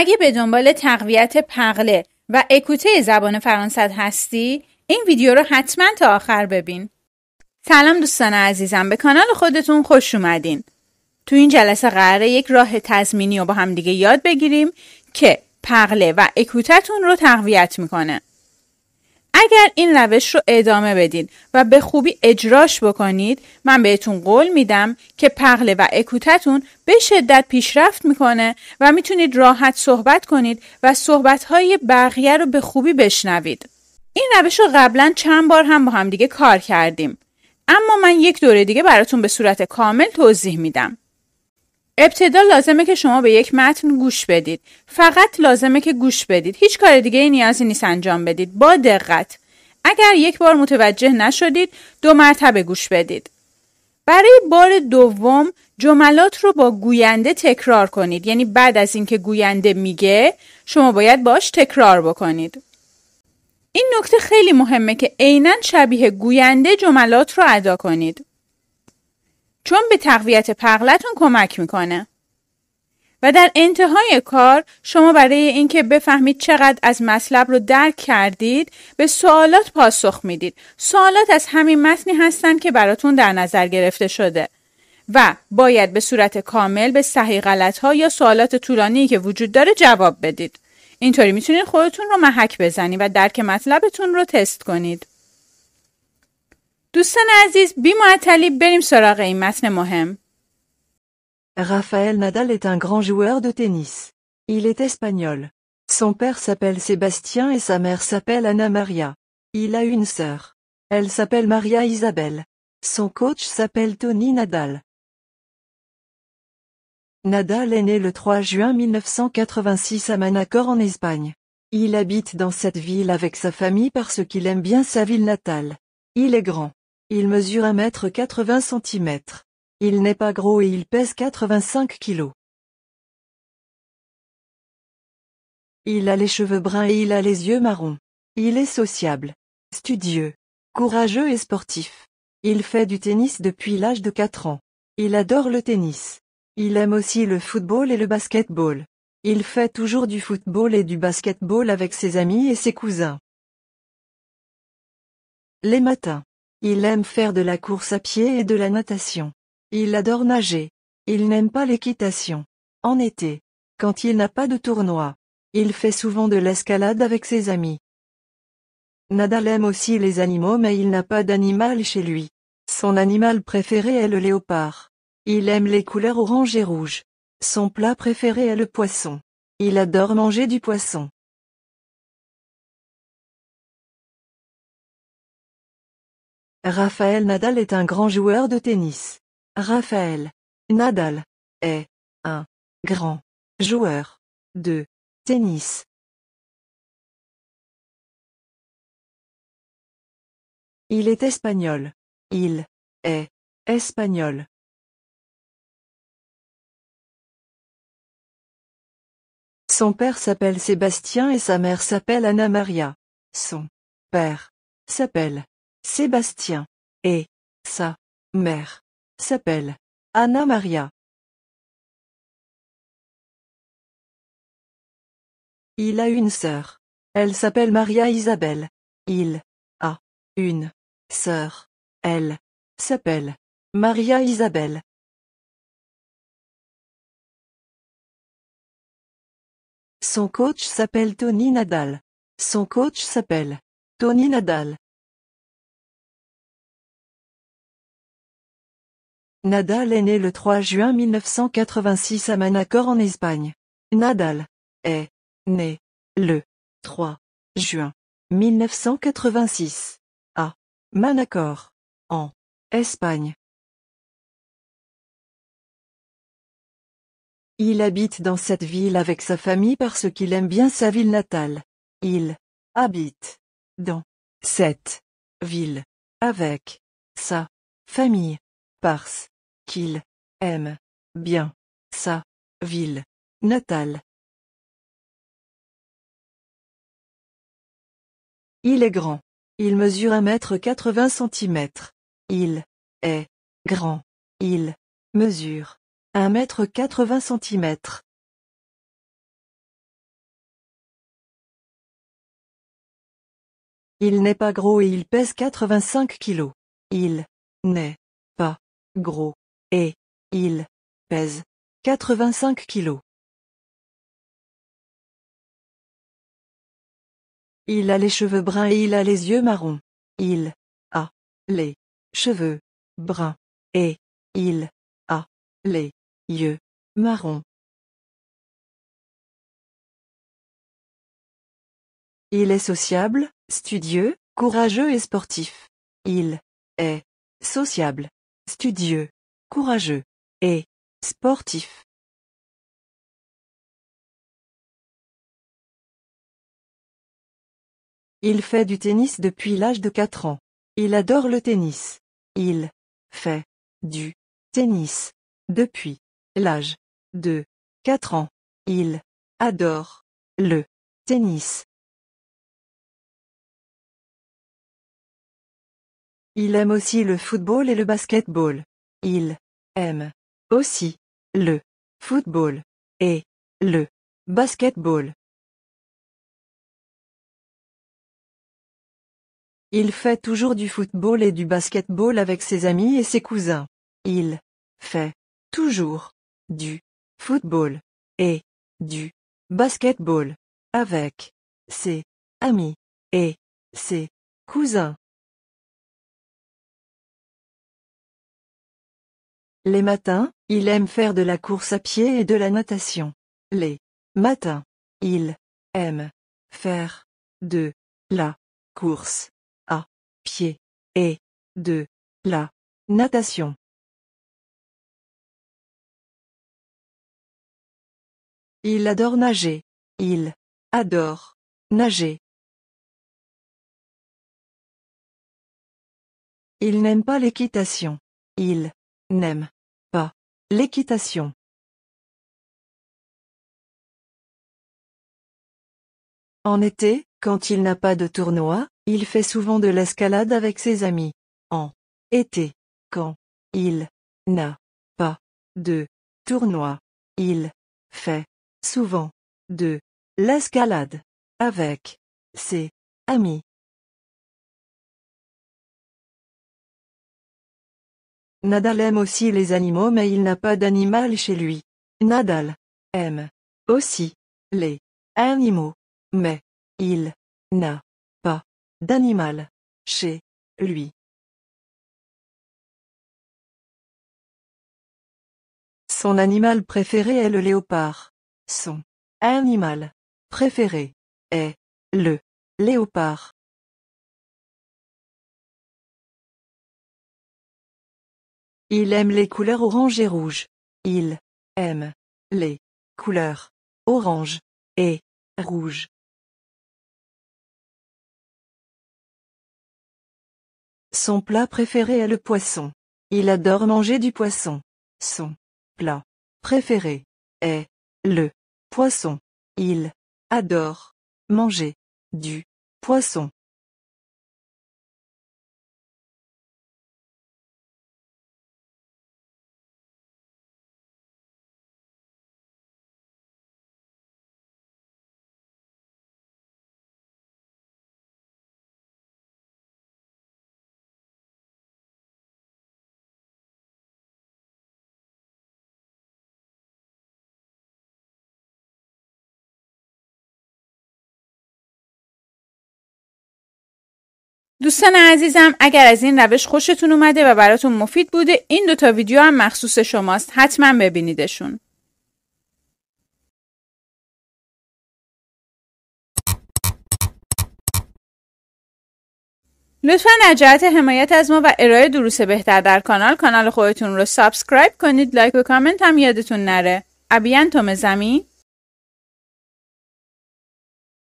اگه به دنبال تقویت پغله و اکوته زبان فرانسه هستی این ویدیو رو حتما تا آخر ببین سلام دوستان عزیزم به کانال خودتون خوش اومدین تو این جلسه قراره یک راه تضمینی رو با هم دیگه یاد بگیریم که پغله و اکوتتون رو تقویت میکنه اگر این روش رو ادامه بدین و به خوبی اجراش بکنید من بهتون قول میدم که پغله و اکوتتون به شدت پیشرفت میکنه و میتونید راحت صحبت کنید و صحبتهای بقیه رو به خوبی بشنوید. این روش رو قبلا چند بار هم با هم دیگه کار کردیم. اما من یک دوره دیگه براتون به صورت کامل توضیح میدم. ابتدا لازمه که شما به یک متن گوش بدید فقط لازمه که گوش بدید هیچ کار دیگه نیازی نیست انجام بدید با دقت اگر یک بار متوجه نشدید دو مرتبه گوش بدید برای بار دوم جملات رو با گوینده تکرار کنید یعنی بعد از اینکه گوینده میگه شما باید باش تکرار بکنید این نکته خیلی مهمه که عینا شبیه گوینده جملات رو ادا کنید چون به تقویت پغلتون کمک میکنه. و در انتهای کار شما برای اینکه بفهمید چقدر از مطلب رو درک کردید به سوالات پاسخ میدید. سوالات از همین متنی هستند که براتون در نظر گرفته شده و باید به صورت کامل به صحیح غلط ها یا سوالات طولانی که وجود داره جواب بدید. اینطوری میتونید خودتون رو محک بزنید و درک مطلبتون رو تست کنید. raphaël Rafael Nadal est un grand joueur de tennis. Il est espagnol. Son père s'appelle Sébastien et sa mère s'appelle Ana Maria. Il a une sœur. Elle s'appelle Maria Isabel. Son coach s'appelle Tony Nadal. Nadal est né le 3 juin 1986 à Manacor en Espagne. Il habite dans cette ville avec sa famille parce qu'il aime bien sa ville natale. Il est grand. Il mesure 1 mètre 80 cm. Il n'est pas gros et il pèse 85 kg. Il a les cheveux bruns et il a les yeux marrons. Il est sociable, studieux, courageux et sportif. Il fait du tennis depuis l'âge de 4 ans. Il adore le tennis. Il aime aussi le football et le basketball. Il fait toujours du football et du basketball avec ses amis et ses cousins. Les matins. Il aime faire de la course à pied et de la natation. Il adore nager. Il n'aime pas l'équitation. En été, quand il n'a pas de tournoi, il fait souvent de l'escalade avec ses amis. Nadal aime aussi les animaux mais il n'a pas d'animal chez lui. Son animal préféré est le léopard. Il aime les couleurs orange et rouge. Son plat préféré est le poisson. Il adore manger du poisson. Raphaël Nadal est un grand joueur de tennis. Raphaël Nadal est un grand joueur de tennis. Il est espagnol. Il est espagnol. Son père s'appelle Sébastien et sa mère s'appelle Anna Maria. Son père s'appelle Sébastien. Et sa mère s'appelle Anna Maria. Il a une sœur. Elle s'appelle Maria Isabelle. Il a une sœur. Elle s'appelle Maria Isabelle. Son coach s'appelle Tony Nadal. Son coach s'appelle Tony Nadal. Nadal est né le 3 juin 1986 à Manacor en Espagne. Nadal est né le 3 juin 1986 à Manacor en Espagne. Il habite dans cette ville avec sa famille parce qu'il aime bien sa ville natale. Il habite dans cette ville avec sa famille parce qu'il aime bien sa ville natale. Il est grand. Il mesure 1 mètre 80 cm. Il est grand. Il mesure un mètre 80 cm. Il n'est pas gros et il pèse 85 kg. Il n'est pas gros et il pèse 85 kilos. Il a les cheveux bruns et il a les yeux marrons. Il a les cheveux bruns et il a les yeux marrons. Il est sociable, studieux, courageux et sportif. Il est sociable, studieux, Courageux et sportif. Il fait du tennis depuis l'âge de 4 ans. Il adore le tennis. Il fait du tennis depuis l'âge de 4 ans. Il adore le tennis. Il aime aussi le football et le basketball. Il aime aussi le football et le basketball. Il fait toujours du football et du basketball avec ses amis et ses cousins. Il fait toujours du football et du basketball avec ses amis et ses cousins. Les matins, il aime faire de la course à pied et de la natation. Les matins, il aime faire de la course à pied et de la natation. Il adore nager. Il adore nager. Il n'aime pas l'équitation. Il n'aime L'équitation. En été, quand il n'a pas de tournoi, il fait souvent de l'escalade avec ses amis. En été, quand il n'a pas de tournoi, il fait souvent de l'escalade avec ses amis. Nadal aime aussi les animaux mais il n'a pas d'animal chez lui. Nadal aime aussi les animaux, mais il n'a pas d'animal chez lui. Son animal préféré est le léopard. Son animal préféré est le léopard. Il aime les couleurs orange et rouge. Il aime les couleurs orange et rouge. Son plat préféré est le poisson. Il adore manger du poisson. Son plat préféré est le poisson. Il adore manger du poisson. دوستان عزیزم اگر از این روش خوشتون اومده و براتون مفید بوده این دوتا ویدیو هم مخصوص شماست حتما ببینیدشون لطفا نجات حمایت از ما و ارائه دروس بهتر در کانال کانال خودتون رو سابسکرایب کنید لایک و کامنت هم یادتون نره ابیان توم زمین